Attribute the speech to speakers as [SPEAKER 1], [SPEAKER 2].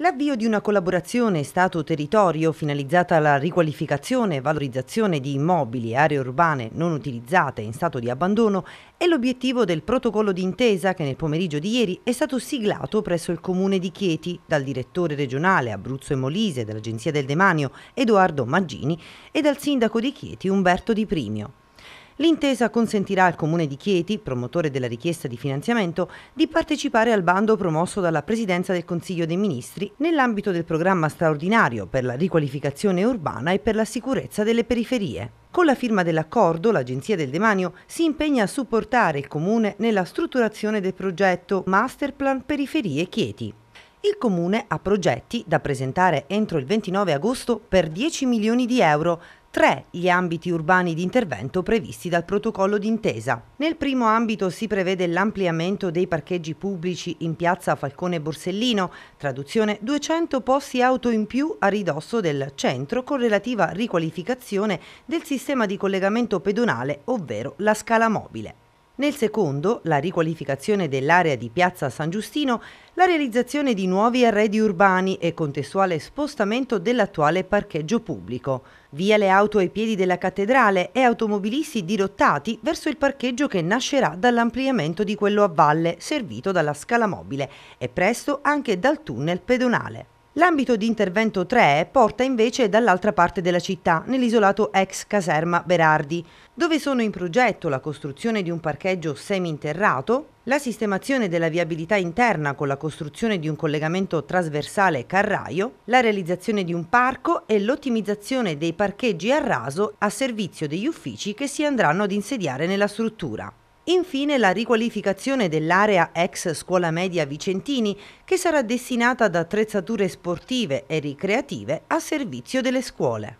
[SPEAKER 1] L'avvio di una collaborazione Stato-Territorio finalizzata alla riqualificazione e valorizzazione di immobili e aree urbane non utilizzate in stato di abbandono è l'obiettivo del protocollo d'intesa che nel pomeriggio di ieri è stato siglato presso il comune di Chieti dal direttore regionale Abruzzo e Molise dell'Agenzia del Demanio Edoardo Maggini e dal sindaco di Chieti Umberto Di Primio. L'intesa consentirà al Comune di Chieti, promotore della richiesta di finanziamento, di partecipare al bando promosso dalla Presidenza del Consiglio dei Ministri nell'ambito del programma straordinario per la riqualificazione urbana e per la sicurezza delle periferie. Con la firma dell'accordo, l'Agenzia del Demanio si impegna a supportare il Comune nella strutturazione del progetto Masterplan Periferie Chieti. Il Comune ha progetti da presentare entro il 29 agosto per 10 milioni di euro, tre gli ambiti urbani di intervento previsti dal protocollo d'intesa. Nel primo ambito si prevede l'ampliamento dei parcheggi pubblici in piazza Falcone Borsellino, traduzione 200 posti auto in più a ridosso del centro con relativa riqualificazione del sistema di collegamento pedonale, ovvero la scala mobile nel secondo, la riqualificazione dell'area di Piazza San Giustino, la realizzazione di nuovi arredi urbani e contestuale spostamento dell'attuale parcheggio pubblico. Via le auto ai piedi della cattedrale e automobilisti dirottati verso il parcheggio che nascerà dall'ampliamento di quello a valle, servito dalla scala mobile e presto anche dal tunnel pedonale. L'ambito di intervento 3 porta invece dall'altra parte della città, nell'isolato ex caserma Berardi, dove sono in progetto la costruzione di un parcheggio seminterrato, la sistemazione della viabilità interna con la costruzione di un collegamento trasversale carraio, la realizzazione di un parco e l'ottimizzazione dei parcheggi a raso a servizio degli uffici che si andranno ad insediare nella struttura. Infine la riqualificazione dell'area ex scuola media Vicentini che sarà destinata ad attrezzature sportive e ricreative a servizio delle scuole.